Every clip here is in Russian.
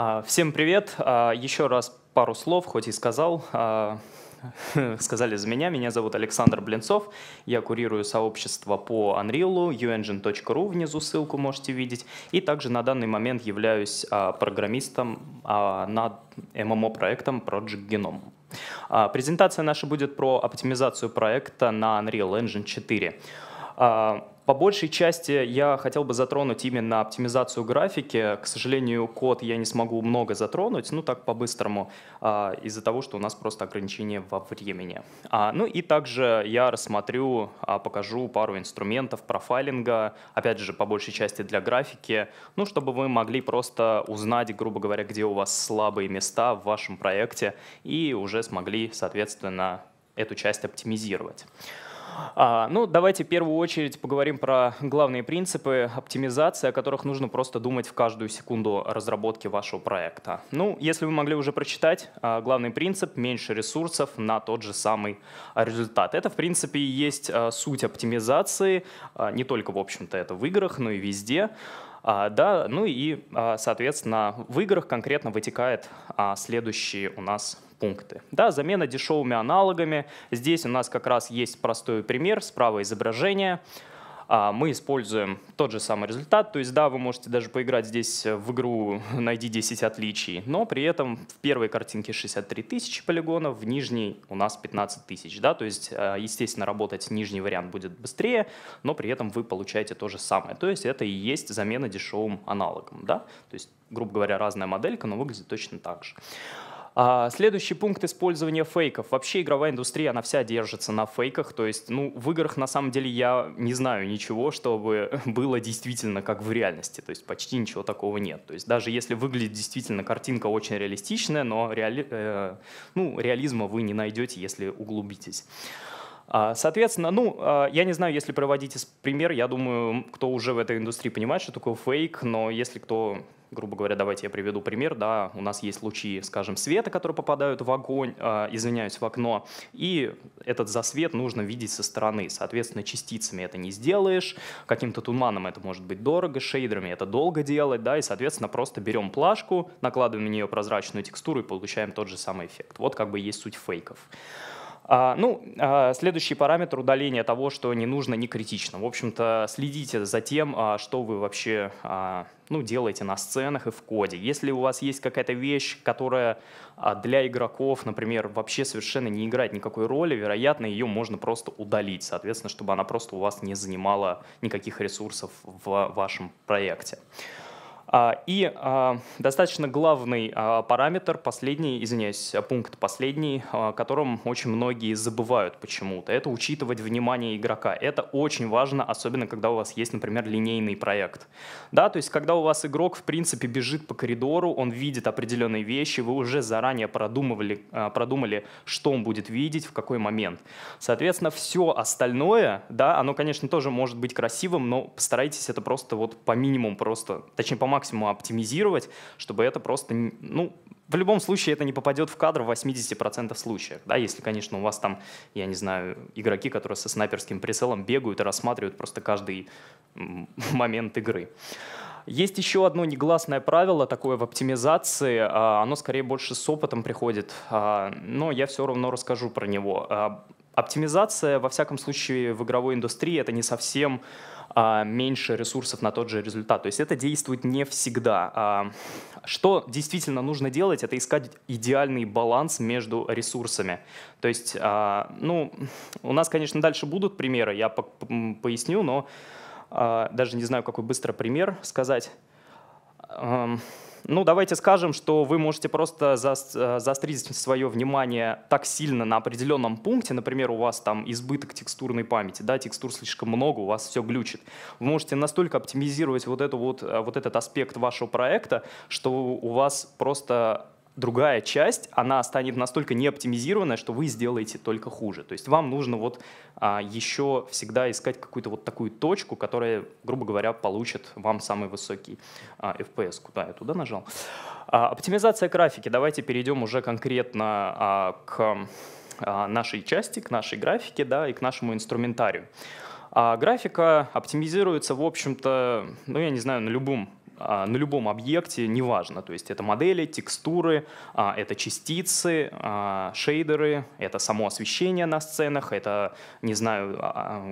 А, всем привет. А, еще раз пару слов, хоть и сказал. А, сказали за меня. Меня зовут Александр Блинцов. Я курирую сообщество по Unreal, uengine.ru, внизу ссылку можете видеть. И также на данный момент являюсь программистом над MMO проектом Project Genome. Презентация наша будет про оптимизацию проекта на Unreal Engine 4. А, по большей части я хотел бы затронуть именно оптимизацию графики. К сожалению, код я не смогу много затронуть, ну так по-быстрому, а, из-за того, что у нас просто ограничение во времени. А, ну и также я рассмотрю, покажу пару инструментов профайлинга, опять же, по большей части для графики, ну чтобы вы могли просто узнать, грубо говоря, где у вас слабые места в вашем проекте и уже смогли, соответственно, эту часть оптимизировать. А, ну, давайте в первую очередь поговорим про главные принципы оптимизации, о которых нужно просто думать в каждую секунду разработки вашего проекта. Ну, если вы могли уже прочитать, а, главный принцип — меньше ресурсов на тот же самый результат. Это, в принципе, и есть а, суть оптимизации, не только, в общем-то, это в играх, но и везде. А, да, ну и, а, соответственно, в играх конкретно вытекают а, следующие у нас пункты. Да, замена дешевыми аналогами. Здесь у нас как раз есть простой пример. Справа изображение. А, мы используем тот же самый результат. То есть да, вы можете даже поиграть здесь в игру «Найди 10 отличий», но при этом в первой картинке 63 тысячи полигонов, в нижней у нас 15 тысяч. Да? То есть, а, естественно, работать нижний вариант будет быстрее, но при этом вы получаете то же самое. То есть это и есть замена дешевым аналогом. Да? То есть, грубо говоря, разная моделька, но выглядит точно так же. А, следующий пункт использования фейков. Вообще игровая индустрия, она вся держится на фейках. То есть, ну, в играх на самом деле я не знаю ничего, чтобы было действительно как в реальности. То есть почти ничего такого нет. То есть даже если выглядит действительно картинка очень реалистичная, но реали... э, ну, реализма вы не найдете, если углубитесь. А, соответственно, ну, а, я не знаю, если проводить пример, я думаю, кто уже в этой индустрии понимает, что такое фейк, но если кто, грубо говоря, давайте я приведу пример, да, у нас есть лучи, скажем, света, которые попадают в огонь, а, извиняюсь, в окно, и этот засвет нужно видеть со стороны, соответственно, частицами это не сделаешь, каким-то туманом это может быть дорого, шейдерами это долго делать, да, и, соответственно, просто берем плашку, накладываем на нее прозрачную текстуру и получаем тот же самый эффект. Вот как бы есть суть фейков. А, ну, а, следующий параметр удаления того, что не нужно, не критично. В общем-то, следите за тем, а, что вы вообще ну, делаете на сценах и в коде. Если у вас есть какая-то вещь, которая для игроков, например, вообще совершенно не играет никакой роли, вероятно, ее можно просто удалить, соответственно, чтобы она просто у вас не занимала никаких ресурсов в вашем проекте. А, и а, достаточно главный а, параметр, последний, извиняюсь, пункт последний, о котором очень многие забывают почему-то, это учитывать внимание игрока. Это очень важно, особенно когда у вас есть, например, линейный проект. Да, то есть когда у вас игрок, в принципе, бежит по коридору, он видит определенные вещи, вы уже заранее продумывали, продумали, что он будет видеть, в какой момент. Соответственно, все остальное, да, оно, конечно, тоже может быть красивым, но постарайтесь это просто вот по минимуму просто, точнее, по максимуму максимум оптимизировать, чтобы это просто, ну, в любом случае это не попадет в кадр в 80% случаев, да, если, конечно, у вас там, я не знаю, игроки, которые со снайперским прицелом бегают и рассматривают просто каждый момент игры. Есть еще одно негласное правило такое в оптимизации, а, оно скорее больше с опытом приходит, а, но я все равно расскажу про него. А, Оптимизация, во всяком случае, в игровой индустрии это не совсем а, меньше ресурсов на тот же результат. То есть это действует не всегда. А, что действительно нужно делать, это искать идеальный баланс между ресурсами. То есть, а, ну, у нас, конечно, дальше будут примеры, я по поясню, но а, даже не знаю, какой быстро пример сказать. Ну, давайте скажем, что вы можете просто э, заострить свое внимание так сильно на определенном пункте, например, у вас там избыток текстурной памяти, да, текстур слишком много, у вас все глючит. Вы можете настолько оптимизировать вот, эту вот, э, вот этот аспект вашего проекта, что у вас просто другая часть, она станет настолько неоптимизированная, что вы сделаете только хуже. То есть вам нужно вот а, еще всегда искать какую-то вот такую точку, которая, грубо говоря, получит вам самый высокий а, FPS. Куда я туда нажал? А, оптимизация графики. Давайте перейдем уже конкретно а, к а, нашей части, к нашей графике да, и к нашему инструментарию. А графика оптимизируется, в общем-то, ну я не знаю, на любом а, на любом объекте, неважно, то есть это модели, текстуры, а, это частицы, а, шейдеры, это само освещение на сценах, это, не знаю,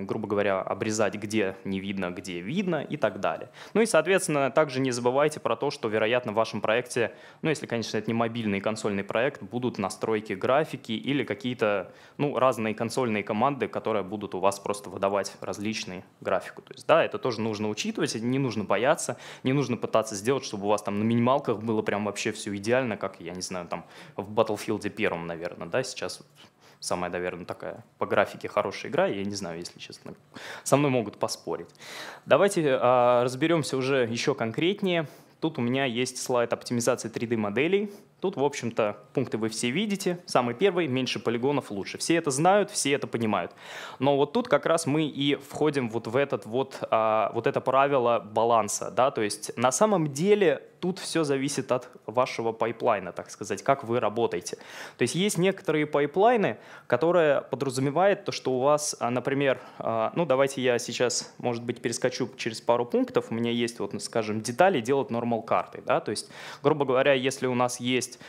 грубо говоря, обрезать, где не видно, где видно и так далее. Ну и, соответственно, также не забывайте про то, что, вероятно, в вашем проекте, ну если, конечно, это не мобильный консольный проект, будут настройки графики или какие-то ну, разные консольные команды, которые будут у вас просто выдавать различные графику. То есть, да, это тоже нужно учитывать, не нужно бояться, не нужно нужно пытаться сделать, чтобы у вас там на минималках было прям вообще все идеально, как, я не знаю, там в Battlefield первом, наверное, да, сейчас самая, наверное, такая по графике хорошая игра, я не знаю, если честно, со мной могут поспорить. Давайте а, разберемся уже еще конкретнее. Тут у меня есть слайд оптимизации 3D-моделей. Тут, в общем-то, пункты вы все видите. Самый первый – меньше полигонов лучше. Все это знают, все это понимают. Но вот тут как раз мы и входим вот в этот вот, а, вот это правило баланса. Да? То есть на самом деле тут все зависит от вашего пайплайна, так сказать, как вы работаете. То есть есть некоторые пайплайны, которые подразумевают то, что у вас, а, например, а, ну давайте я сейчас, может быть, перескочу через пару пунктов. У меня есть, вот, скажем, детали делать нормал карты. Да? То есть, грубо говоря, если у нас есть есть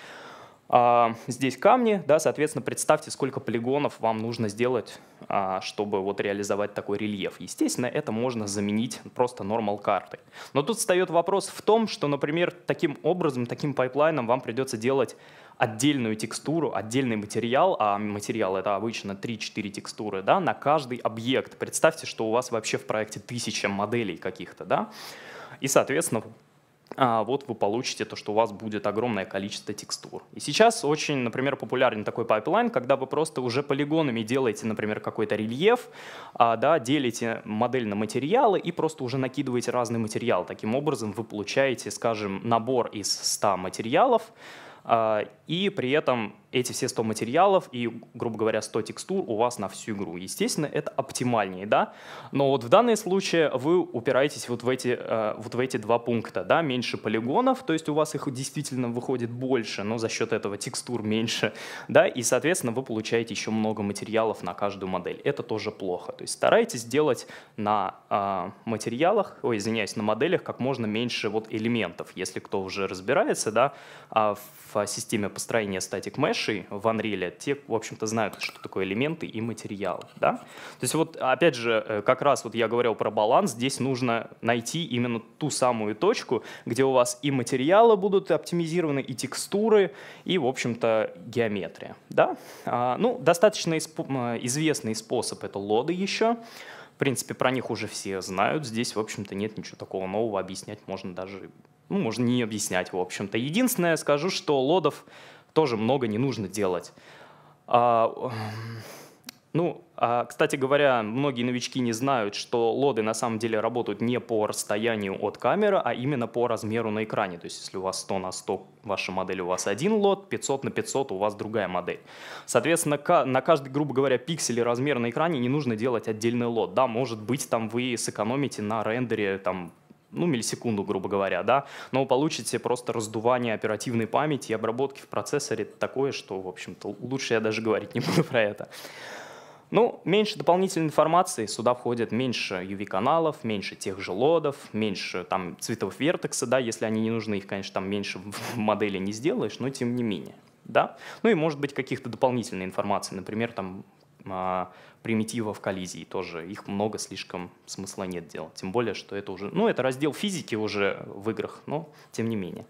а, здесь камни, да, соответственно, представьте, сколько полигонов вам нужно сделать, а, чтобы вот реализовать такой рельеф. Естественно, это можно заменить просто нормал картой. Но тут встает вопрос в том, что, например, таким образом, таким пайплайном вам придется делать отдельную текстуру, отдельный материал, а материал это обычно 3-4 текстуры, да, на каждый объект. Представьте, что у вас вообще в проекте тысяча моделей каких-то, да, и, соответственно, а, вот вы получите то, что у вас будет огромное количество текстур. И сейчас очень, например, популярен такой пайплайн, когда вы просто уже полигонами делаете, например, какой-то рельеф, а, да, делите модель на материалы и просто уже накидываете разный материал. Таким образом вы получаете, скажем, набор из 100 материалов, а, и при этом эти все 100 материалов и, грубо говоря, 100 текстур у вас на всю игру. Естественно, это оптимальнее, да? Но вот в данном случае вы упираетесь вот в эти, э, вот в эти два пункта, да? Меньше полигонов, то есть у вас их действительно выходит больше, но за счет этого текстур меньше, да? И, соответственно, вы получаете еще много материалов на каждую модель. Это тоже плохо. То есть старайтесь делать на а, материалах, ой, извиняюсь, на моделях как можно меньше вот элементов. Если кто уже разбирается, да, а в системе построения статик мешей в Unreal, те, в общем-то, знают, что такое элементы и материалы. Да? То есть вот, опять же, э, как раз вот я говорил про баланс, здесь нужно найти именно ту самую точку, где у вас и материалы будут оптимизированы, и текстуры, и, в общем-то, геометрия. Да? А, ну, достаточно исп... известный способ — это лоды еще. В принципе, про них уже все знают. Здесь, в общем-то, нет ничего такого нового. Объяснять можно даже ну, можно не объяснять, в общем-то. Единственное, скажу, что лодов тоже много не нужно делать. А, ну, а, кстати говоря, многие новички не знают, что лоды на самом деле работают не по расстоянию от камеры, а именно по размеру на экране. То есть, если у вас 100 на 100 ваша модель, у вас один лод, 500 на 500 у вас другая модель. Соответственно, на каждый, грубо говоря, пиксель и размер на экране не нужно делать отдельный лод. Да, может быть, там вы сэкономите на рендере там ну, миллисекунду, грубо говоря, да, но вы получите просто раздувание оперативной памяти и обработки в процессоре такое, что, в общем-то, лучше я даже говорить не буду про это. Ну, меньше дополнительной информации, сюда входит меньше UV-каналов, меньше тех же лодов, меньше там цветов вертекса, да, если они не нужны, их, конечно, там меньше в модели не сделаешь, но тем не менее, да. Ну и, может быть, каких-то дополнительной информации, например, там а, примитивов коллизии тоже. Их много слишком, смысла нет делать. Тем более, что это уже, ну, это раздел физики уже в играх, но тем не менее.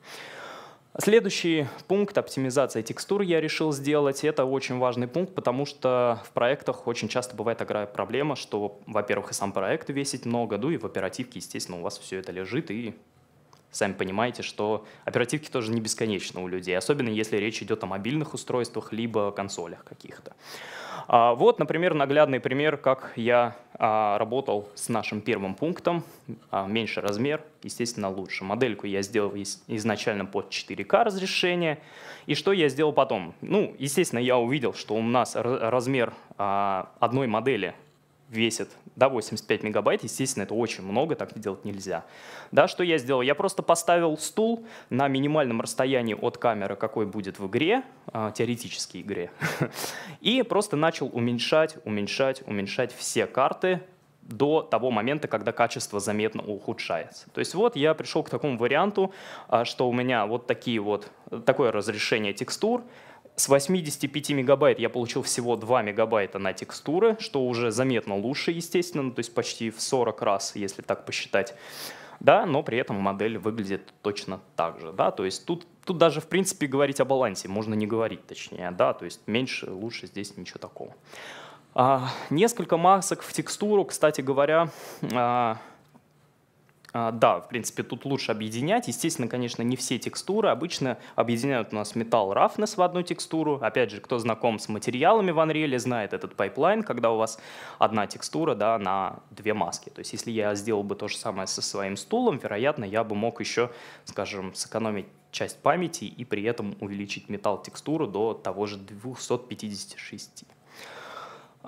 Следующий пункт оптимизация текстур я решил сделать. Это очень важный пункт, потому что в проектах очень часто бывает такая проблема, что, во-первых, и сам проект весит много, ну и в оперативке, естественно, у вас все это лежит, и Сами понимаете, что оперативки тоже не бесконечны у людей, особенно если речь идет о мобильных устройствах либо консолях каких-то. А, вот, например, наглядный пример, как я а, работал с нашим первым пунктом. А, меньше размер, естественно, лучше. Модельку я сделал изначально под 4К разрешение. И что я сделал потом? Ну, естественно, я увидел, что у нас размер одной модели весит да, 85 мегабайт, естественно, это очень много, так делать нельзя. Да, что я сделал? Я просто поставил стул на минимальном расстоянии от камеры, какой будет в игре, а, теоретической игре, и просто начал уменьшать, уменьшать, уменьшать все карты до того момента, когда качество заметно ухудшается. То есть вот я пришел к такому варианту, а, что у меня вот такие вот, такое разрешение текстур, с 85 мегабайт я получил всего 2 мегабайта на текстуры, что уже заметно лучше, естественно, то есть почти в 40 раз, если так посчитать. Да, но при этом модель выглядит точно так же. Да? То есть тут, тут даже, в принципе, говорить о балансе можно не говорить, точнее. Да? То есть меньше, лучше здесь ничего такого. А, несколько масок в текстуру, кстати говоря, а, а, да, в принципе, тут лучше объединять. Естественно, конечно, не все текстуры. Обычно объединяют у нас металл roughness в одну текстуру. Опять же, кто знаком с материалами в Unreal, знает этот пайплайн, когда у вас одна текстура да, на две маски. То есть если я сделал бы то же самое со своим стулом, вероятно, я бы мог еще, скажем, сэкономить часть памяти и при этом увеличить металл текстуру до того же 256.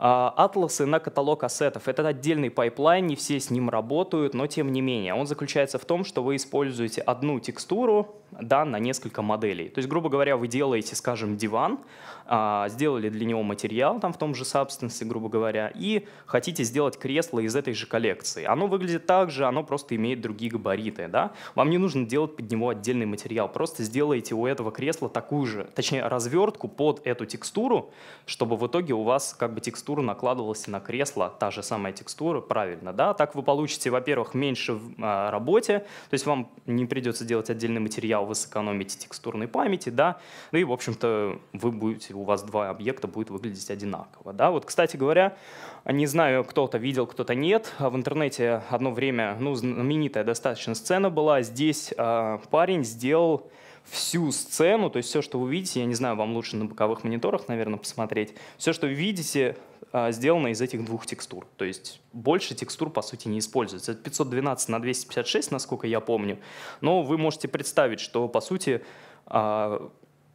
А, атласы на каталог ассетов. Это отдельный пайплайн, не все с ним работают, но тем не менее. Он заключается в том, что вы используете одну текстуру да, на несколько моделей. То есть, грубо говоря, вы делаете, скажем, диван, а, сделали для него материал там в том же Substance, грубо говоря, и хотите сделать кресло из этой же коллекции. Оно выглядит так же, оно просто имеет другие габариты. Да? Вам не нужно делать под него отдельный материал, просто сделайте у этого кресла такую же, точнее, развертку под эту текстуру, чтобы в итоге у вас как бы текстура текстура накладывалась на кресло, та же самая текстура, правильно, да? Так вы получите, во-первых, меньше в а, работе, то есть вам не придется делать отдельный материал, вы сэкономите текстурной памяти, да? Ну и, в общем-то, вы будете, у вас два объекта будет выглядеть одинаково, да? Вот, кстати говоря, не знаю, кто-то видел, кто-то нет, а в интернете одно время, ну, знаменитая достаточно сцена была, здесь а, парень сделал всю сцену, то есть все, что вы видите, я не знаю, вам лучше на боковых мониторах, наверное, посмотреть, все, что вы видите, а, сделано из этих двух текстур. То есть больше текстур, по сути, не используется. Это 512 на 256, насколько я помню. Но вы можете представить, что, по сути, а,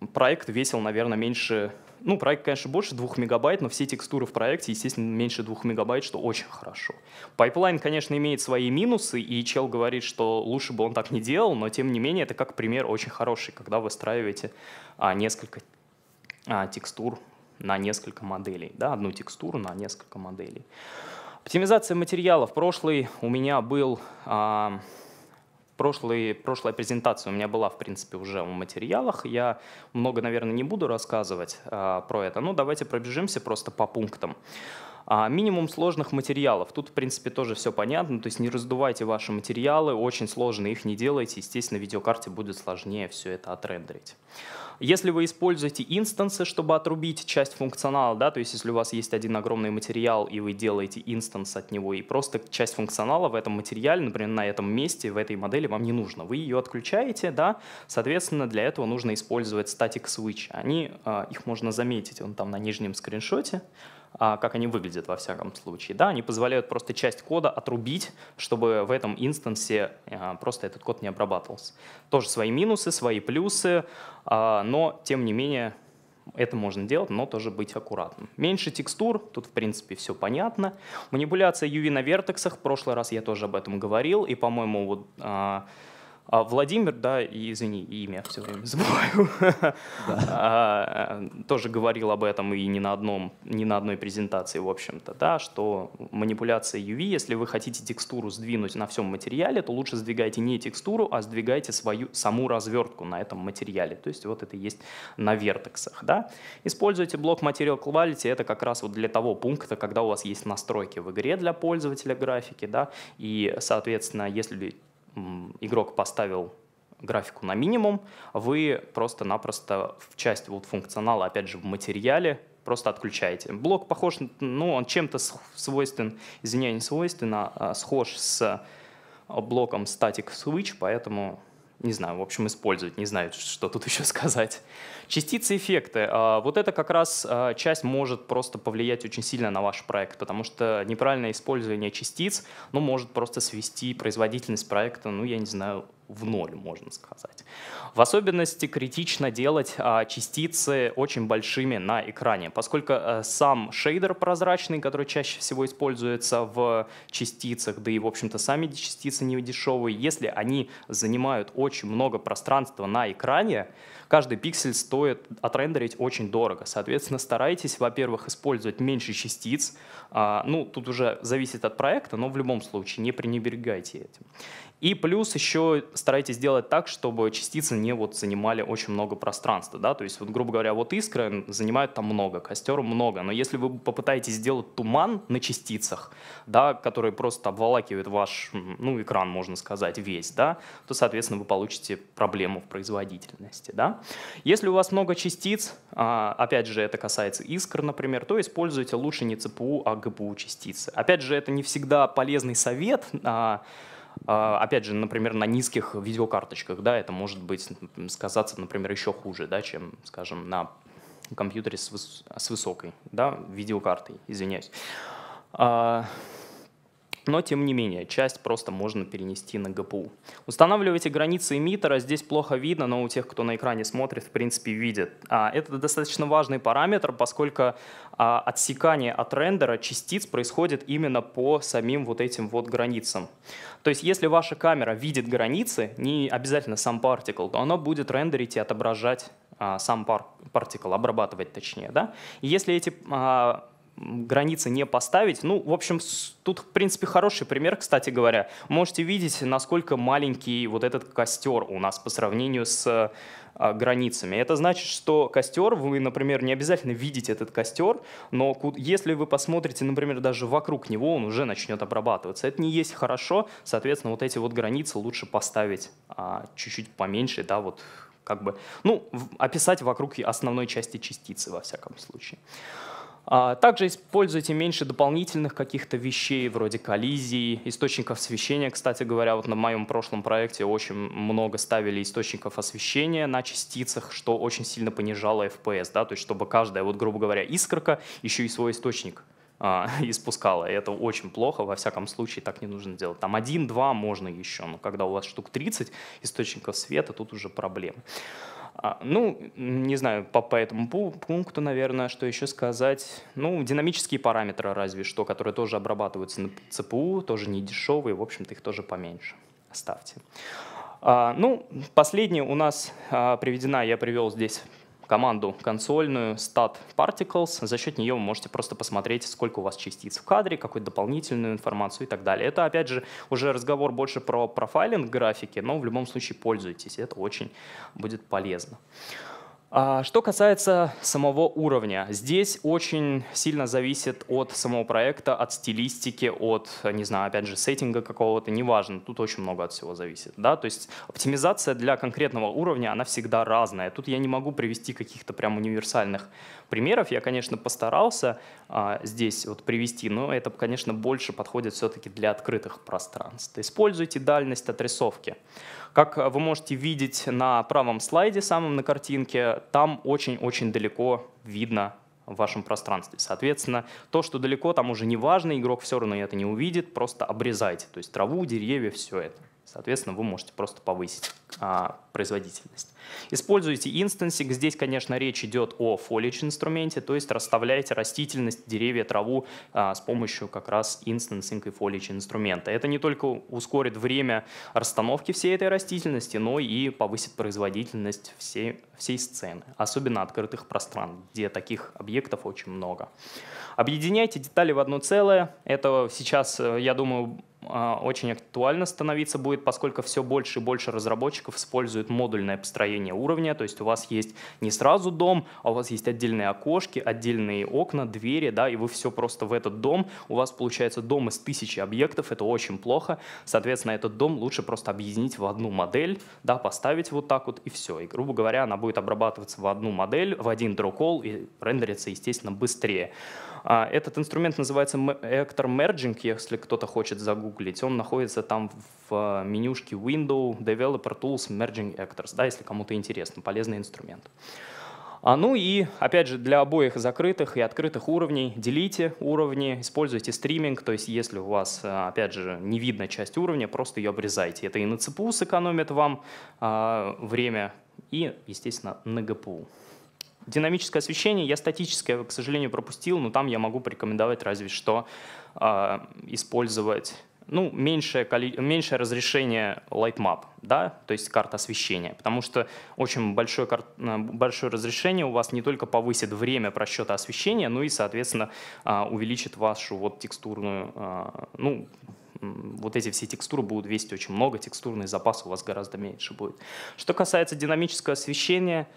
проект весил, наверное, меньше... Ну, проект, конечно, больше 2 мегабайт, но все текстуры в проекте, естественно, меньше 2 мегабайт, что очень хорошо. Пайплайн, конечно, имеет свои минусы, и чел говорит, что лучше бы он так не делал, но, тем не менее, это как пример очень хороший, когда вы выстраиваете а, несколько а, текстур на несколько моделей. Да, одну текстуру на несколько моделей. Оптимизация материалов. Прошлый у меня был... А, прошлый, прошлая презентация у меня была, в принципе, уже в материалах. Я много, наверное, не буду рассказывать э, про это, но ну, давайте пробежимся просто по пунктам. А минимум сложных материалов. Тут, в принципе, тоже все понятно. То есть не раздувайте ваши материалы, очень сложные их не делайте. Естественно, видеокарте будет сложнее все это отрендерить. Если вы используете инстансы, чтобы отрубить часть функционала, да, то есть если у вас есть один огромный материал, и вы делаете инстанс от него, и просто часть функционала в этом материале, например, на этом месте, в этой модели вам не нужно. Вы ее отключаете, да, соответственно, для этого нужно использовать static switch. Они, а, их можно заметить, он там на нижнем скриншоте. А, как они выглядят во всяком случае. Да, они позволяют просто часть кода отрубить, чтобы в этом инстансе а, просто этот код не обрабатывался. Тоже свои минусы, свои плюсы, а, но тем не менее это можно делать, но тоже быть аккуратным. Меньше текстур, тут в принципе все понятно. Манипуляция UV на вертексах, в прошлый раз я тоже об этом говорил, и по-моему вот а Владимир, да, и извини, имя все время забываю, а, э, тоже говорил об этом и не на, одном, не на одной презентации, в общем-то, да, что манипуляция UV, если вы хотите текстуру сдвинуть на всем материале, то лучше сдвигайте не текстуру, а сдвигайте свою саму развертку на этом материале. То есть вот это есть на вертексах, да. Используйте блок Material Quality, это как раз вот для того пункта, когда у вас есть настройки в игре для пользователя графики, да, и, соответственно, если игрок поставил графику на минимум, вы просто-напросто в часть вот функционала, опять же, в материале просто отключаете. Блок похож, ну, он чем-то свойствен, извиняюсь, не свойственно, а, а схож с а, блоком static switch, поэтому не знаю, в общем, использовать, не знаю, что тут еще сказать. Частицы эффекты. А, вот это как раз а, часть может просто повлиять очень сильно на ваш проект, потому что неправильное использование частиц, ну, может просто свести производительность проекта, ну, я не знаю, в ноль, можно сказать. В особенности критично делать а, частицы очень большими на экране, поскольку э, сам шейдер прозрачный, который чаще всего используется в частицах, да и, в общем-то, сами частицы не дешевые, если они занимают очень много пространства на экране, Каждый пиксель стоит отрендерить очень дорого. Соответственно, старайтесь, во-первых, использовать меньше частиц. А, ну, тут уже зависит от проекта, но в любом случае не пренебрегайте этим. И плюс еще старайтесь делать так, чтобы частицы не вот занимали очень много пространства. Да? То есть, вот, грубо говоря, вот искры занимают там много, костер много. Но если вы попытаетесь сделать туман на частицах, да, которые просто обволакивают ваш ну, экран, можно сказать, весь, да, то, соответственно, вы получите проблему в производительности. Да? Если у вас много частиц, а, опять же, это касается искр, например, то используйте лучше не ЦПУ, а ГПУ частицы. Опять же, это не всегда полезный совет, а, а, опять же, например, на низких видеокарточках, да, это может быть сказаться, например, еще хуже, да, чем, скажем, на компьютере с, выс с высокой, да, видеокартой, извиняюсь. Но, тем не менее, часть просто можно перенести на ГПУ. Устанавливайте границы эмиттера. Здесь плохо видно, но у тех, кто на экране смотрит, в принципе, видит. А, это достаточно важный параметр, поскольку а, отсекание от рендера частиц происходит именно по самим вот этим вот границам. То есть, если ваша камера видит границы, не обязательно сам партикл, то она будет рендерить и отображать а, сам пар, партикл, обрабатывать точнее. Да? если эти границы не поставить. Ну, в общем, тут, в принципе, хороший пример, кстати говоря. Можете видеть, насколько маленький вот этот костер у нас по сравнению с а, границами. Это значит, что костер, вы, например, не обязательно видите этот костер, но если вы посмотрите, например, даже вокруг него, он уже начнет обрабатываться. Это не есть хорошо, соответственно, вот эти вот границы лучше поставить а, чуть-чуть а, поменьше, да, вот как бы, ну, описать вокруг основной части частицы, во всяком случае. А, также используйте меньше дополнительных каких-то вещей, вроде коллизий, источников освещения. Кстати говоря, вот на моем прошлом проекте очень много ставили источников освещения на частицах, что очень сильно понижало FPS, да, то есть чтобы каждая, вот грубо говоря, искорка еще и свой источник а, и И это очень плохо, во всяком случае так не нужно делать. Там один-два можно еще, но когда у вас штук 30 источников света, тут уже проблемы. А, ну, не знаю, по, по этому пункту, наверное, что еще сказать. Ну, динамические параметры разве что, которые тоже обрабатываются на ЦПУ, тоже не дешевые, в общем-то, их тоже поменьше. Оставьте. А, ну, последнее у нас а, приведена, я привел здесь команду консольную stat particles. За счет нее вы можете просто посмотреть, сколько у вас частиц в кадре, какую дополнительную информацию и так далее. Это, опять же, уже разговор больше про профайлинг графики, но в любом случае пользуйтесь. Это очень будет полезно. А, что касается самого уровня, здесь очень сильно зависит от самого проекта, от стилистики, от, не знаю, опять же, сеттинга какого-то, неважно, тут очень много от всего зависит. Да? То есть оптимизация для конкретного уровня, она всегда разная. Тут я не могу привести каких-то прям универсальных примеров. Я, конечно, постарался а, здесь вот привести, но это, конечно, больше подходит все-таки для открытых пространств. Используйте дальность отрисовки. Как вы можете видеть на правом слайде, самом на картинке, там очень-очень далеко видно в вашем пространстве. Соответственно, то, что далеко, там уже не важно, игрок все равно это не увидит, просто обрезайте. То есть траву, деревья, все это. Соответственно, вы можете просто повысить. А, производительность. Используйте инстансинг. Здесь, конечно, речь идет о foliage инструменте, то есть расставляйте растительность, деревья, траву а, с помощью как раз инстансинг и foliage инструмента. Это не только ускорит время расстановки всей этой растительности, но и повысит производительность всей, всей сцены, особенно открытых пространств, где таких объектов очень много. Объединяйте детали в одно целое. Это сейчас, э, я думаю, а, очень актуально становиться будет, поскольку все больше и больше разработчиков разработчиков используют модульное построение уровня, то есть у вас есть не сразу дом, а у вас есть отдельные окошки, отдельные окна, двери, да, и вы все просто в этот дом, у вас получается дом из тысячи объектов, это очень плохо, соответственно, этот дом лучше просто объединить в одну модель, да, поставить вот так вот и все, и, грубо говоря, она будет обрабатываться в одну модель, в один дроукол и рендерится, естественно, быстрее. А, этот инструмент называется Actor Merging, если кто-то хочет загуглить. Он находится там в а, менюшке Window, Developer Tools, Merging Actors, да, если кому-то интересно, полезный инструмент. А ну и, опять же, для обоих закрытых и открытых уровней делите уровни, используйте стриминг, то есть если у вас, а, опять же, не видно часть уровня, просто ее обрезайте. Это и на ЦПУ сэкономит вам э, время, и, естественно, на ГПУ. Динамическое освещение, я статическое, к сожалению, пропустил, но там я могу порекомендовать разве что э, использовать ну, меньшее, коли... меньшее разрешение Lightmap, да, то есть карта освещения, потому что очень большое, кар... Э, большое разрешение у вас не только повысит время просчета освещения, но и, соответственно, а, увеличит вашу вот текстурную, а, ну, вот эти все текстуры будут весить очень много, текстурный запас у вас гораздо меньше будет. Что касается динамического освещения,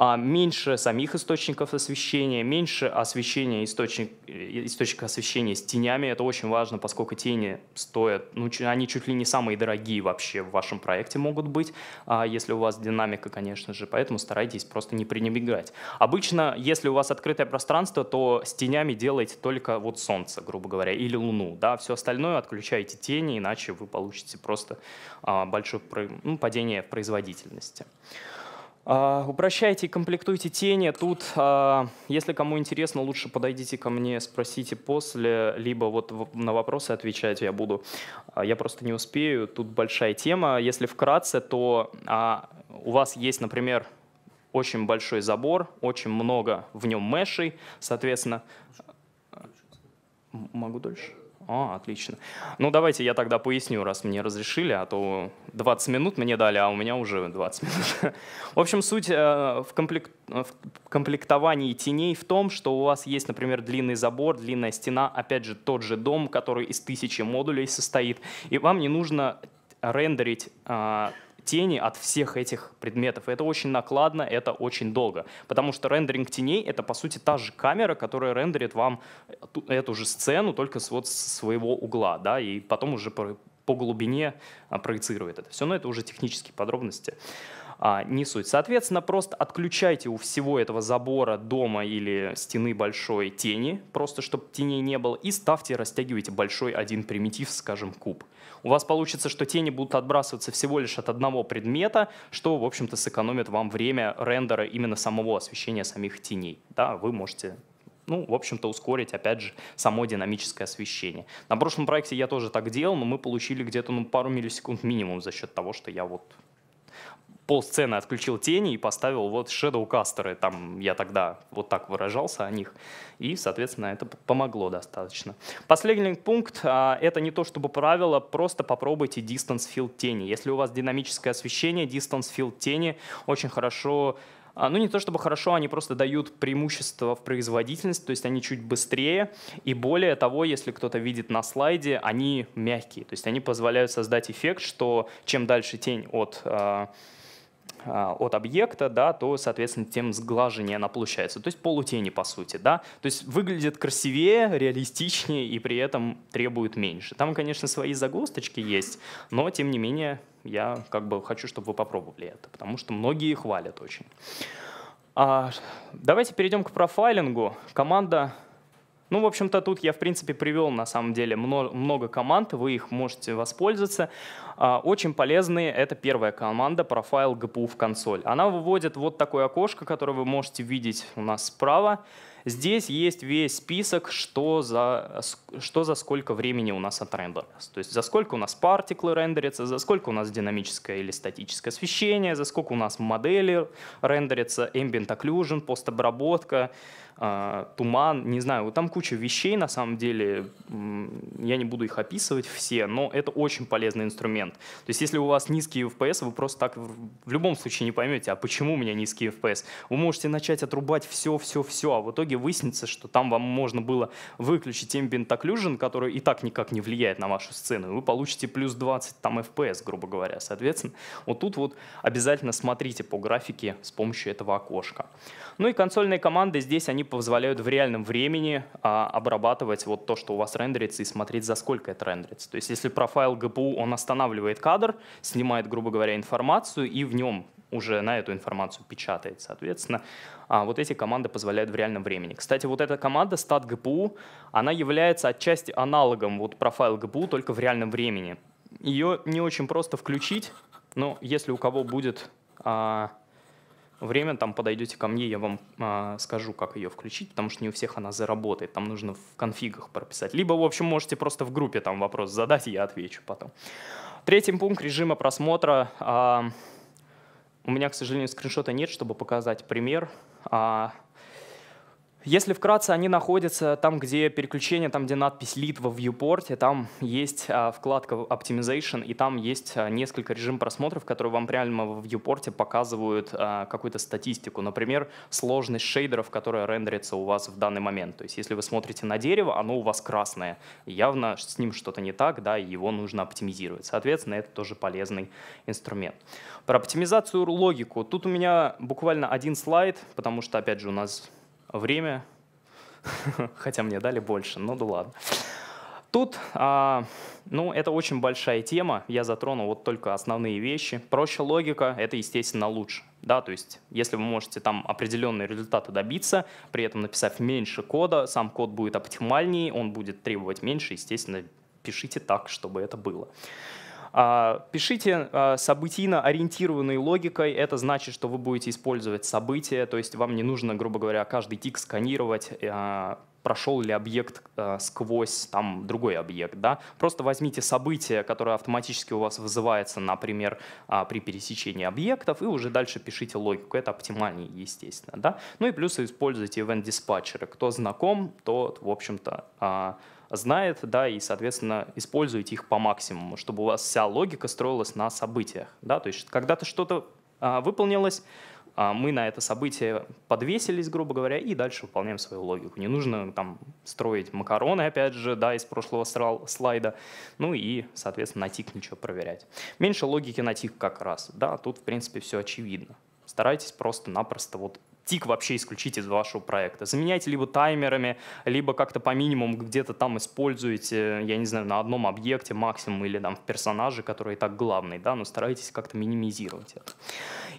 а, меньше самих источников освещения, меньше освещения источник, э, источника освещения с тенями. Это очень важно, поскольку тени стоят, ну, они чуть ли не самые дорогие вообще в вашем проекте могут быть, а, если у вас динамика, конечно же, поэтому старайтесь просто не пренебрегать. Обычно, если у вас открытое пространство, то с тенями делайте только вот солнце, грубо говоря, или луну, да, все остальное отключайте тени, иначе вы получите просто а, большое ну, падение производительности. А, упрощайте и комплектуйте тени. Тут, а, если кому интересно, лучше подойдите ко мне, спросите после, либо вот на вопросы отвечать я буду. А, я просто не успею, тут большая тема. Если вкратце, то у вас есть, например, очень большой забор, очень много в нем мешей, соответственно... Могу дольше? О, отлично. Ну, давайте я тогда поясню, раз мне разрешили, а то 20 минут мне дали, а у меня уже 20 минут. В общем, суть э, в, комплект... в комплектовании теней в том, что у вас есть, например, длинный забор, длинная стена, опять же, тот же дом, который из тысячи модулей состоит, и вам не нужно рендерить а, тени от всех этих предметов. это очень накладно, это очень долго. Потому что рендеринг теней — это, по сути, та же камера, которая рендерит вам эту же сцену, только с вот своего угла, да, и потом уже по, по глубине а, проецирует это все. Но это уже технические подробности а, не суть. Соответственно, просто отключайте у всего этого забора дома или стены большой тени, просто чтобы теней не было, и ставьте, растягивайте большой один примитив, скажем, куб у вас получится, что тени будут отбрасываться всего лишь от одного предмета, что, в общем-то, сэкономит вам время рендера именно самого освещения самих теней. Да, вы можете ну, в общем-то, ускорить, опять же, само динамическое освещение. На прошлом проекте я тоже так делал, но мы получили где-то ну, пару миллисекунд минимум за счет того, что я вот полсцены отключил тени и поставил вот шедоукастеры, там я тогда вот так выражался о них, и, соответственно, это помогло достаточно. Последний пункт а, это не то чтобы правило, просто попробуйте distance field тени. Если у вас динамическое освещение, distance field тени очень хорошо а, ну не то чтобы хорошо, они просто дают преимущество в производительность, то есть они чуть быстрее, и более того, если кто-то видит на слайде, они мягкие, то есть они позволяют создать эффект, что чем дальше тень от а, а, от объекта, да, то, соответственно, тем сглажение она получается. То есть полутени, по сути. Да? То есть выглядит красивее, реалистичнее и при этом требует меньше. Там, конечно, свои загвоздочки есть, но, тем не менее, я как бы хочу, чтобы вы попробовали это, потому что многие хвалят очень. А, давайте перейдем к профайлингу. Команда ну, в общем-то, тут я, в принципе, привел, на самом деле, много команд, вы их можете воспользоваться. А, очень полезные — это первая команда «Профайл GPU в консоль». Она выводит вот такое окошко, которое вы можете видеть у нас справа. Здесь есть весь список, что за, что за сколько времени у нас отрендерилось. То есть за сколько у нас партиклы рендерятся, за сколько у нас динамическое или статическое освещение, за сколько у нас модели рендерятся, ambient occlusion, постобработка, а, туман, не знаю, вот там куча вещей, на самом деле, я не буду их описывать все, но это очень полезный инструмент. То есть если у вас низкие FPS, вы просто так в любом случае не поймете, а почему у меня низкие FPS. Вы можете начать отрубать все-все-все, а в итоге выяснится, что там вам можно было выключить Ambient Occlusion, который и так никак не влияет на вашу сцену, и вы получите плюс 20 там FPS, грубо говоря. Соответственно, вот тут вот обязательно смотрите по графике с помощью этого окошка. Ну и консольные команды здесь, они позволяют в реальном времени а, обрабатывать вот то, что у вас рендерится, и смотреть, за сколько это рендерится. То есть если профайл GPU, он останавливает кадр, снимает, грубо говоря, информацию, и в нем уже на эту информацию печатает, соответственно. А вот эти команды позволяют в реальном времени. Кстати, вот эта команда StatGPU, она является отчасти аналогом вот профайл GPU, только в реальном времени. Ее не очень просто включить, но если у кого будет... А, время там подойдете ко мне, я вам э, скажу, как ее включить, потому что не у всех она заработает, там нужно в конфигах прописать. Либо, в общем, можете просто в группе там вопрос задать, и я отвечу потом. Третий пункт режима просмотра. Э, у меня, к сожалению, скриншота нет, чтобы показать пример. Э, если вкратце, они находятся там, где переключение, там, где надпись «Lead» во viewport, там есть а, вкладка Optimization, и там есть а, несколько режим просмотров, которые вам прямо в viewport показывают а, какую-то статистику. Например, сложность шейдеров, которая рендерится у вас в данный момент. То есть если вы смотрите на дерево, оно у вас красное. Явно с ним что-то не так, да, и его нужно оптимизировать. Соответственно, это тоже полезный инструмент. Про оптимизацию логику. Тут у меня буквально один слайд, потому что, опять же, у нас время, хотя мне дали больше, но ну да ладно. Тут, а, ну, это очень большая тема, я затронул вот только основные вещи. Проще логика, это, естественно, лучше. Да, то есть, если вы можете там определенные результаты добиться, при этом написав меньше кода, сам код будет оптимальнее, он будет требовать меньше, естественно, пишите так, чтобы это было. А, пишите а, событийно ориентированной логикой. Это значит, что вы будете использовать события, то есть вам не нужно, грубо говоря, каждый тик сканировать, э, прошел ли объект э, сквозь там другой объект. Да? Просто возьмите событие, которое автоматически у вас вызывается, например, а, при пересечении объектов, и уже дальше пишите логику. Это оптимальнее, естественно. Да? Ну и плюс используйте event-диспатчеры. Кто знаком, тот, в общем-то, знает, да, и, соответственно, используете их по максимуму, чтобы у вас вся логика строилась на событиях, да, то есть когда-то что-то а, выполнилось, а, мы на это событие подвесились, грубо говоря, и дальше выполняем свою логику. Не нужно там строить макароны, опять же, да, из прошлого слайда, ну и, соответственно, на тик ничего проверять. Меньше логики на тик как раз, да, тут, в принципе, все очевидно. Старайтесь просто-напросто вот тик вообще исключить из вашего проекта. Заменяйте либо таймерами, либо как-то по минимуму где-то там используете, я не знаю, на одном объекте максимум или там в персонаже, который и так главный, да, но старайтесь как-то минимизировать это.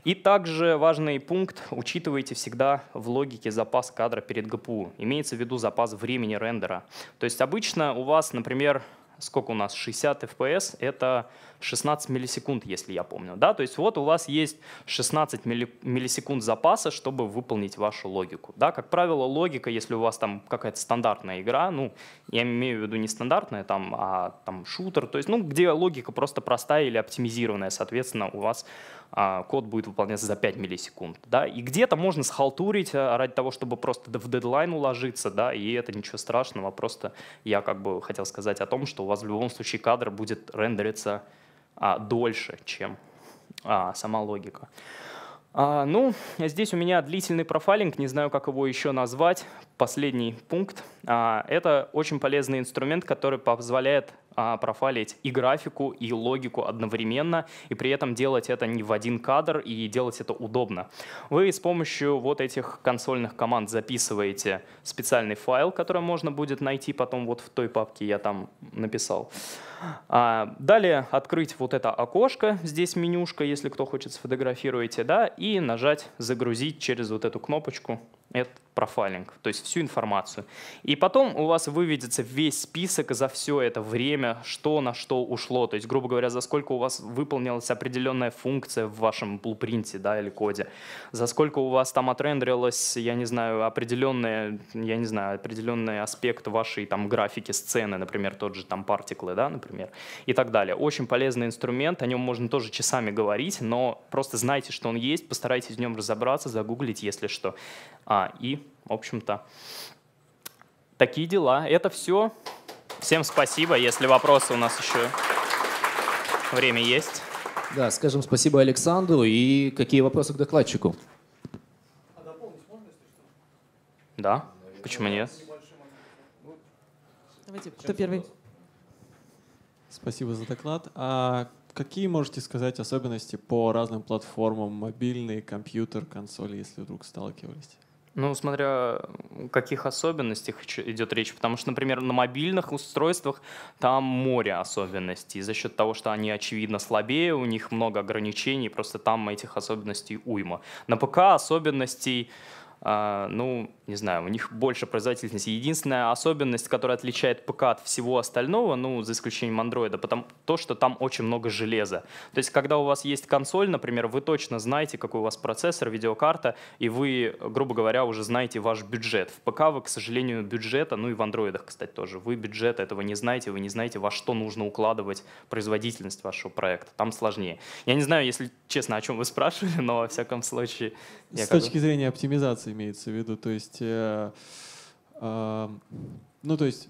И также важный пункт, учитывайте всегда в логике запас кадра перед ГПУ. Имеется в виду запас времени рендера. То есть обычно у вас, например, сколько у нас, 60 FPS, это 16 миллисекунд, если я помню. Да? То есть вот у вас есть 16 миллисекунд запаса, чтобы выполнить вашу логику. Да? Как правило, логика, если у вас там какая-то стандартная игра, ну, я имею в виду не стандартная, там, а там шутер, то есть, ну, где логика просто простая или оптимизированная, соответственно, у вас а, код будет выполняться за 5 миллисекунд. Да? И где-то можно схалтурить а, ради того, чтобы просто в дедлайн уложиться, да, и это ничего страшного, просто я как бы хотел сказать о том, что у вас в любом случае кадр будет рендериться а, дольше, чем а, сама логика. А, ну, здесь у меня длительный профайлинг, не знаю, как его еще назвать. Последний пункт. А, это очень полезный инструмент, который позволяет а, профайлить и графику, и логику одновременно, и при этом делать это не в один кадр и делать это удобно. Вы с помощью вот этих консольных команд записываете специальный файл, который можно будет найти потом вот в той папке, я там написал. А, далее открыть вот это окошко, здесь менюшка, если кто хочет сфотографируете да, и нажать «Загрузить» через вот эту кнопочку это профайлинг, то есть всю информацию. И потом у вас выведется весь список за все это время, что на что ушло, то есть, грубо говоря, за сколько у вас выполнилась определенная функция в вашем блупринте да, или коде, за сколько у вас там отрендерилось, я не знаю, определенные, я не знаю, определенный аспект вашей там графики сцены, например, тот же там партиклы, да, например, и так далее. Очень полезный инструмент, о нем можно тоже часами говорить, но просто знайте, что он есть, постарайтесь в нем разобраться, загуглить, если что. А, и, в общем-то, такие дела. Это все. Всем спасибо. Если вопросы у нас еще время есть. Да, скажем спасибо Александру. И какие вопросы к докладчику? А дополнить можно, если что? Да, Наверное, почему нет? Ну, Давайте, кто первый? Спасибо за доклад. А какие можете сказать особенности по разным платформам, мобильный, компьютер, консоли, если вдруг сталкивались? Ну, смотря каких особенностях идет речь, потому что, например, на мобильных устройствах там море особенностей. За счет того, что они, очевидно, слабее, у них много ограничений, просто там этих особенностей уйма. На ПК особенностей а, ну, не знаю, у них больше производительности. Единственная особенность, которая отличает ПК от всего остального, ну, за исключением андроида, потому то, что там очень много железа. То есть, когда у вас есть консоль, например, вы точно знаете, какой у вас процессор, видеокарта, и вы, грубо говоря, уже знаете ваш бюджет. В ПК вы, к сожалению, бюджета, ну и в андроидах, кстати, тоже, вы бюджета этого не знаете, вы не знаете, во что нужно укладывать производительность вашего проекта. Там сложнее. Я не знаю, если честно, о чем вы спрашивали, но во всяком случае... С точки зрения оптимизации ситуации имеется в виду. То есть, э, э, ну, то есть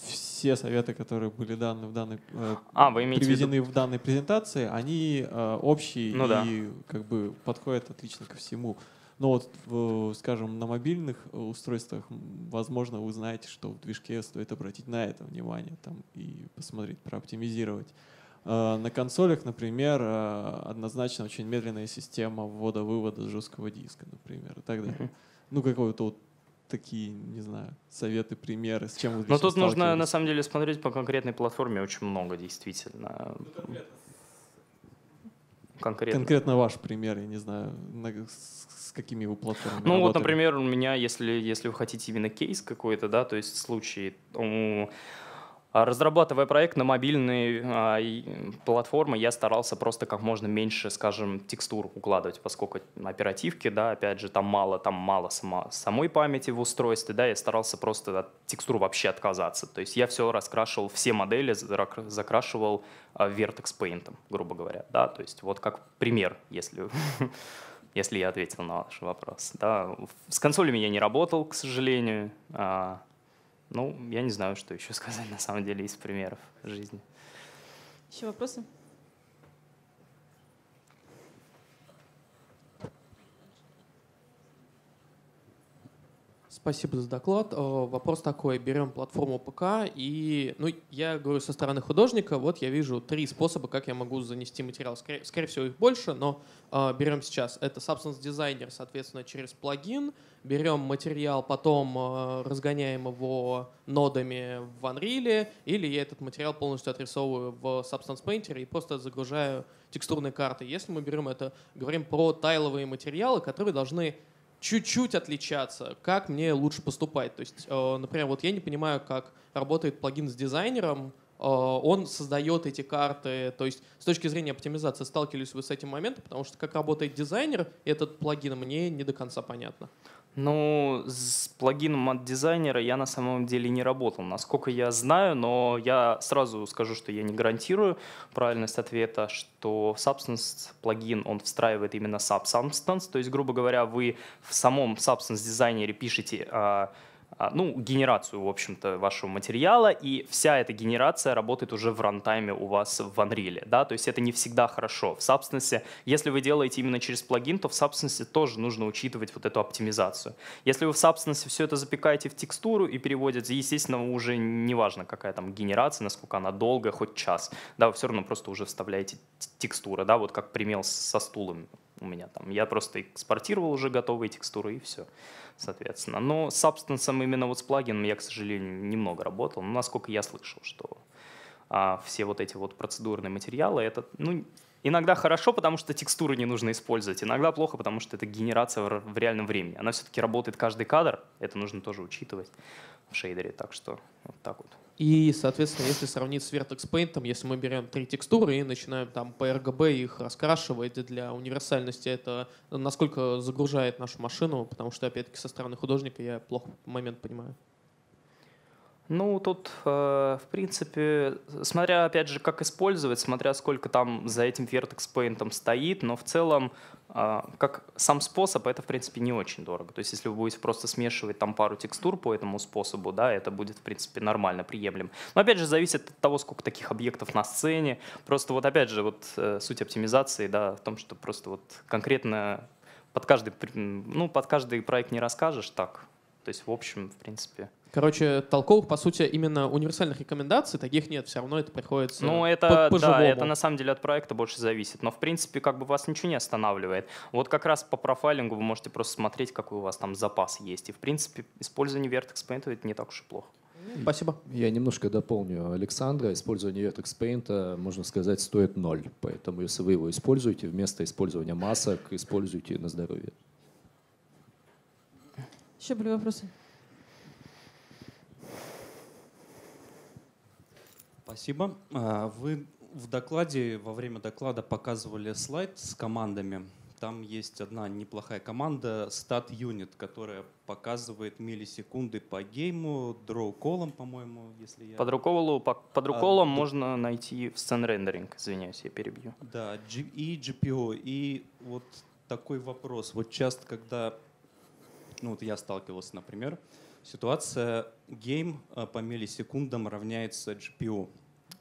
все советы, которые были даны в данной, э, а, вы приведены в, виду... в данной презентации, они э, общие ну, и да. как бы подходят отлично ко всему. Но вот, в, скажем, на мобильных э, устройствах, возможно, вы знаете, что в движке стоит обратить на это внимание там, и посмотреть, прооптимизировать. Э, на консолях, например, э, однозначно очень медленная система ввода-вывода жесткого диска, например, и так далее. Ну, какой-то вот такие, не знаю, советы, примеры, с чем вы Но тут нужно, на самом деле, смотреть по конкретной платформе очень много, действительно. Ну, конкретно. конкретно. Конкретно ваш пример, я не знаю, с какими вы платформами Ну работали. вот, например, у меня, если, если вы хотите именно кейс какой-то, да, то есть случай, а, разрабатывая проект на мобильной а, платформе, я старался просто как можно меньше, скажем, текстур укладывать, поскольку оперативки, да, опять же, там мало, там мало сама, самой памяти в устройстве, да, я старался просто от текстур вообще отказаться. То есть я все раскрашивал, все модели закрашивал а, Vertex Paint, грубо говоря, да, то есть вот как пример, если если я ответил на ваш вопрос. Да, с консолями я не работал, к сожалению. Ну, я не знаю, что еще сказать на самом деле из примеров жизни. Еще вопросы? Спасибо за доклад. Э, вопрос такой. Берем платформу ПК и, ну, я говорю со стороны художника, вот я вижу три способа, как я могу занести материал. Скорее, скорее всего, их больше, но э, берем сейчас. Это Substance Designer, соответственно, через плагин. Берем материал, потом э, разгоняем его нодами в Unreal, или я этот материал полностью отрисовываю в Substance Painter и просто загружаю текстурные карты. Если мы берем это, говорим про тайловые материалы, которые должны чуть-чуть отличаться, как мне лучше поступать. То есть, э, например, вот я не понимаю, как работает плагин с дизайнером, э, он создает эти карты. То есть с точки зрения оптимизации сталкивались вы с этим моментом, потому что как работает дизайнер, этот плагин мне не до конца понятно. Ну, с плагином от дизайнера я на самом деле не работал, насколько я знаю, но я сразу скажу, что я не гарантирую правильность ответа, что Substance плагин, он встраивает именно Substance, то есть, грубо говоря, вы в самом Substance дизайнере пишете а, а, ну, генерацию, в общем-то, вашего материала, и вся эта генерация работает уже в рантайме у вас в Unreal, да, то есть это не всегда хорошо. В собственности, если вы делаете именно через плагин, то в собственности тоже нужно учитывать вот эту оптимизацию. Если вы в собственности все это запекаете в текстуру и переводите, естественно, уже не важно, какая там генерация, насколько она долгая, хоть час, да, вы все равно просто уже вставляете текстуры, да, вот как пример со стулом у меня там. Я просто экспортировал уже готовые текстуры и все, соответственно. Но с Substance именно вот с плагином я, к сожалению, немного работал. Но насколько я слышал, что а, все вот эти вот процедурные материалы, это, ну, Иногда хорошо, потому что текстуры не нужно использовать. Иногда плохо, потому что это генерация в реальном времени. Она все-таки работает каждый кадр. Это нужно тоже учитывать в шейдере. Так что вот так вот. И, соответственно, если сравнить с Vertex Paint, если мы берем три текстуры и начинаем там по RGB их раскрашивать для универсальности, это насколько загружает нашу машину, потому что, опять-таки, со стороны художника я плохо момент понимаю. Ну, тут, э, в принципе, смотря, опять же, как использовать, смотря сколько там за этим Vertex Paint стоит, но в целом, э, как сам способ, это, в принципе, не очень дорого. То есть, если вы будете просто смешивать там пару текстур по этому способу, да, это будет, в принципе, нормально, приемлемо. Но, опять же, зависит от того, сколько таких объектов на сцене. Просто вот, опять же, вот э, суть оптимизации, да, в том, что просто вот конкретно под каждый, ну, под каждый проект не расскажешь так. То есть, в общем, в принципе... Короче, толковых, по сути, именно универсальных рекомендаций таких нет, все равно это приходится Ну, это, по, да, это на самом деле от проекта больше зависит, но, в принципе, как бы вас ничего не останавливает. Вот как раз по профайлингу вы можете просто смотреть, какой у вас там запас есть, и, в принципе, использование Vertex Paint это не так уж и плохо. Спасибо. Я немножко дополню Александра. Использование Vertex Paint, э, можно сказать, стоит ноль. Поэтому, если вы его используете, вместо использования масок, используйте на здоровье. Еще были вопросы? Спасибо. А, вы в докладе, во время доклада показывали слайд с командами. Там есть одна неплохая команда Stat Unit, которая показывает миллисекунды по гейму, draw колом, по-моему, если я... Под руколу, по, под руколом а, можно найти в сцен рендеринг, извиняюсь, я перебью. Да, и GPO. И вот такой вопрос. Вот часто, когда ну вот я сталкивался, например, э, ситуация game э, по миллисекундам равняется GPU.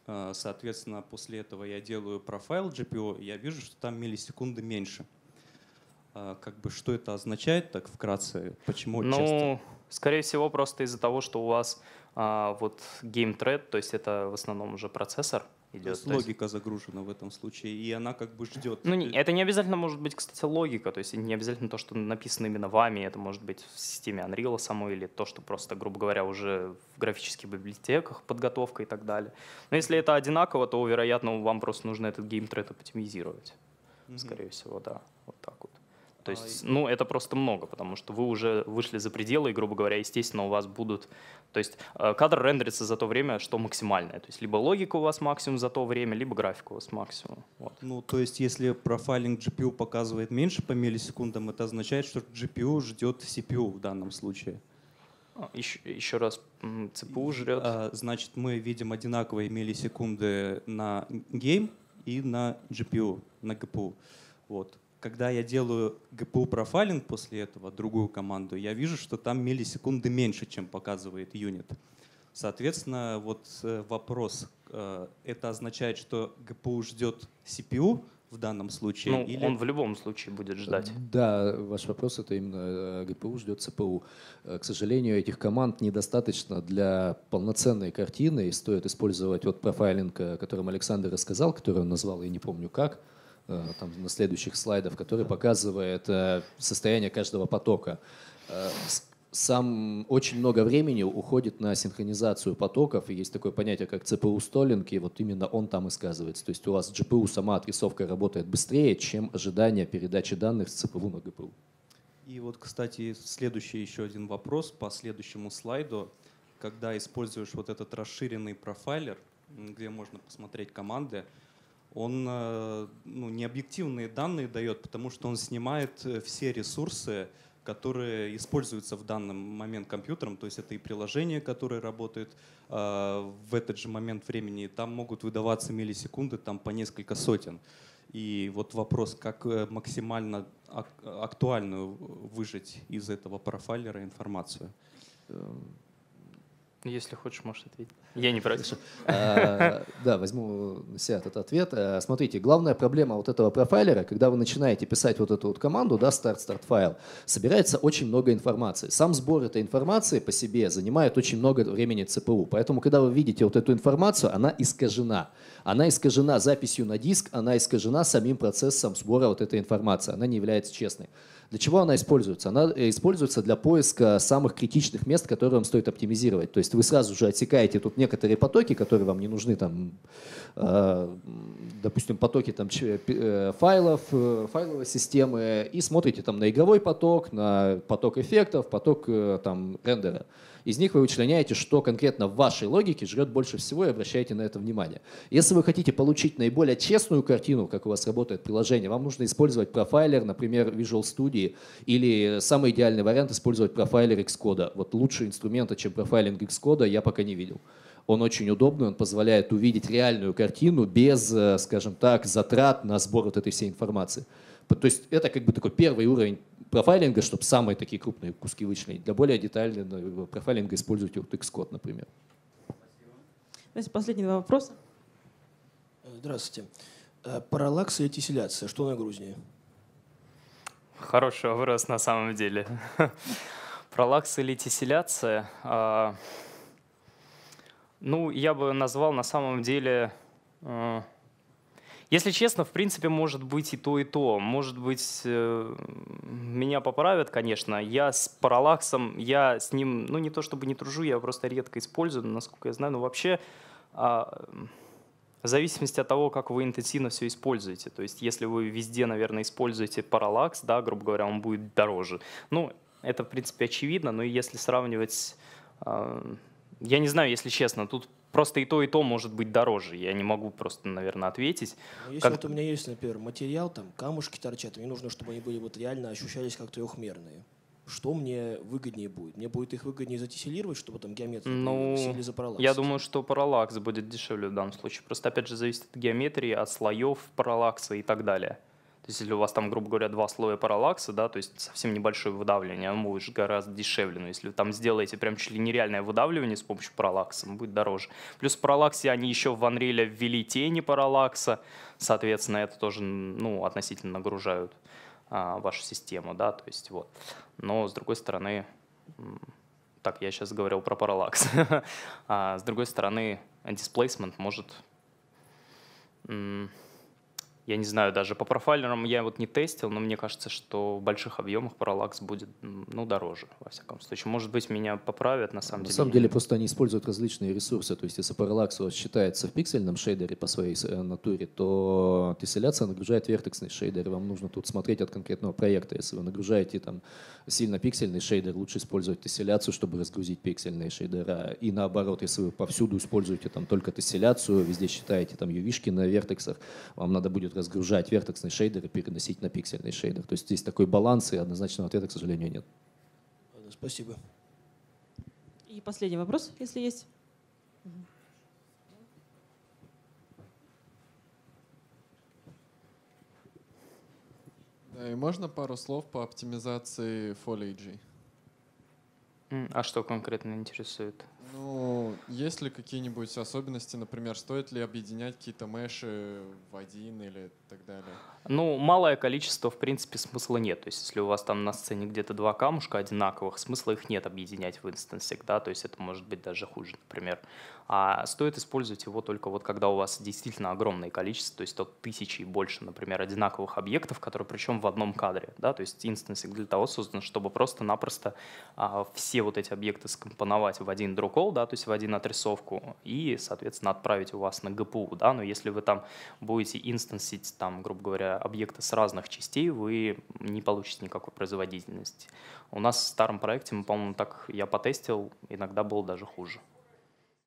Э, соответственно, после этого я делаю профайл GPU, я вижу, что там миллисекунды меньше. Э, как бы что это означает, так вкратце, почему ну, часто? Скорее всего, просто из-за того, что у вас а, вот game thread, то есть это в основном уже процессор, идет. То есть, логика загружена в этом случае, и она как бы ждет. Ну, не, это не обязательно может быть, кстати, логика, то есть не обязательно то, что написано именно вами, это может быть в системе Unreal самой, или то, что просто, грубо говоря, уже в графических библиотеках подготовка и так далее. Но если это одинаково, то, вероятно, вам просто нужно этот геймтред оптимизировать, mm-hmm. скорее всего, да, вот так вот. То а, есть, ну, это просто много, потому что вы уже вышли за пределы, и, грубо говоря, естественно, у вас будут... То есть э, кадр рендерится за то время, что максимальное. То есть либо логика у вас максимум за то время, либо графика у вас максимум. Вот. Ну, то есть если профайлинг GPU показывает меньше по миллисекундам, это означает, что GPU ждет CPU в данном случае. Еще, а, еще раз, CPU жрет. А, значит, мы видим одинаковые миллисекунды на гейм и на GPU, на GPU. Вот когда я делаю GPU профайлинг после этого, другую команду, я вижу, что там миллисекунды меньше, чем показывает юнит. Соответственно, вот э, вопрос, э, это означает, что GPU ждет CPU в данном случае? Ну, или... он в любом случае будет ждать. Э, да, ваш вопрос это именно GPU ждет CPU. К сожалению, этих команд недостаточно для полноценной картины, и стоит использовать вот профайлинг, о котором Александр рассказал, который он назвал, я не помню как, Э, там, на следующих слайдах, который показывает э, состояние каждого потока. Э, сам очень много времени уходит на синхронизацию потоков, и есть такое понятие, как CPU столинг, и вот именно он там и сказывается. То есть у вас GPU сама отрисовка работает быстрее, чем ожидание передачи данных с CPU на GPU. И вот, кстати, следующий еще один вопрос по следующему слайду. Когда используешь вот этот расширенный профайлер, где можно посмотреть команды, он э, ну, необъективные данные дает, потому что он снимает э, все ресурсы, которые используются в данный момент компьютером, то есть это и приложения, которые работают э, в этот же момент времени, там могут выдаваться миллисекунды, там по несколько сотен. И вот вопрос, как э, максимально актуальную выжать из этого профайлера информацию. Эм, если хочешь, можешь ответить. Я не против. А, да, возьму на себя этот ответ. А, смотрите, главная проблема вот этого профайлера, когда вы начинаете писать вот эту вот команду, да, start start файл, собирается очень много информации. Сам сбор этой информации по себе занимает очень много времени ЦПУ. Поэтому, когда вы видите вот эту информацию, она искажена. Она искажена записью на диск, она искажена самим процессом сбора вот этой информации. Она не является честной. Для чего она используется? Она э, используется для поиска самых критичных мест, которые вам стоит оптимизировать. То есть вы сразу же отсекаете тут некоторые потоки, которые вам не нужны, там, э, допустим, потоки там, э, файлов, э, файловой системы, и смотрите там на игровой поток, на поток эффектов, поток там, рендера. Из них вы вычленяете, что конкретно в вашей логике жрет больше всего и обращаете на это внимание. Если вы хотите получить наиболее честную картину, как у вас работает приложение, вам нужно использовать профайлер, например, Visual Studio, или самый идеальный вариант использовать профайлер Xcode. Вот лучше инструмента, чем профайлинг Xcode, я пока не видел он очень удобный, он позволяет увидеть реальную картину без, э, скажем так, затрат на сбор вот этой всей информации. То есть это как бы такой первый уровень профайлинга, чтобы самые такие крупные куски вычленить. Для более детального ну, профайлинга используйте вот Xcode, например. Спасибо. Последний два вопроса. Э, здравствуйте. Э, параллакс или тесселяция? Что нагрузнее? Хороший вопрос на самом деле. Параллакс или тесселяция? А, ну, я бы назвал на самом деле э, если честно, в принципе, может быть и то, и то. Может быть, э, меня поправят, конечно. Я с параллаксом, я с ним, ну не то чтобы не тружу, я просто редко использую, насколько я знаю, но ну, вообще а, в зависимости от того, как вы интенсивно все используете. То есть, если вы везде, наверное, используете параллакс, да, грубо говоря, он будет дороже. Ну, это, в принципе, очевидно, но если сравнивать а, я не знаю, если честно, тут просто и то, и то может быть дороже. Я не могу просто, наверное, ответить. Ну, если как... вот у меня есть, например, материал, там камушки торчат, мне нужно, чтобы они были вот реально ощущались как трехмерные. Что мне выгоднее будет? Мне будет их выгоднее затеселировать, чтобы там геометрия ну, или запараллакс? Я думаю, что параллакс будет дешевле в данном случае. Просто, опять же, зависит от геометрии, от слоев параллакса и так далее. То есть если у вас там, грубо говоря, два слоя параллакса, да, то есть совсем небольшое выдавливание, оно будет гораздо дешевле. Но если вы там сделаете прям чуть ли нереальное выдавливание с помощью параллакса, оно будет дороже. Плюс в параллаксе они еще в Unreal ввели тени параллакса, соответственно, это тоже ну, относительно нагружают а, вашу систему, да, то есть вот. Но с другой стороны, так, я сейчас говорил про параллакс. А, с другой стороны, displacement может я не знаю, даже по профайлерам я вот не тестил, но мне кажется, что в больших объемах параллакс будет ну, дороже, во всяком случае. Может быть, меня поправят, на самом на деле. На самом деле, просто они используют различные ресурсы. То есть, если параллакс у вас считается в пиксельном шейдере по своей э, натуре, то тесселяция нагружает вертексный шейдер. Вам нужно тут смотреть от конкретного проекта. Если вы нагружаете там сильно пиксельный шейдер, лучше использовать тесселяцию, чтобы разгрузить пиксельные шейдера. И наоборот, если вы повсюду используете там только тесселяцию, везде считаете там ювишки на вертексах, вам надо будет будет разгружать вертексный шейдер и переносить на пиксельный шейдер. То есть здесь такой баланс, и однозначного ответа, к сожалению, нет. Спасибо. И последний вопрос, если есть. Да, и можно пару слов по оптимизации foliage. А что конкретно интересует ну, есть ли какие-нибудь особенности, например, стоит ли объединять какие-то меши в один или так далее? Ну, малое количество, в принципе, смысла нет. То есть, если у вас там на сцене где-то два камушка одинаковых, смысла их нет объединять в инстансик, да, то есть это может быть даже хуже, например. А стоит использовать его только вот когда у вас действительно огромное количество, то есть от тысячи и больше, например, одинаковых объектов, которые причем в одном кадре, да, то есть инстансик для того создан, чтобы просто-напросто а, все вот эти объекты скомпоновать в один друг протокол, да, то есть в один отрисовку, и, соответственно, отправить у вас на GPU, да, но если вы там будете инстансить, там, грубо говоря, объекты с разных частей, вы не получите никакой производительности. У нас в старом проекте, мы, по-моему, так я потестил, иногда было даже хуже.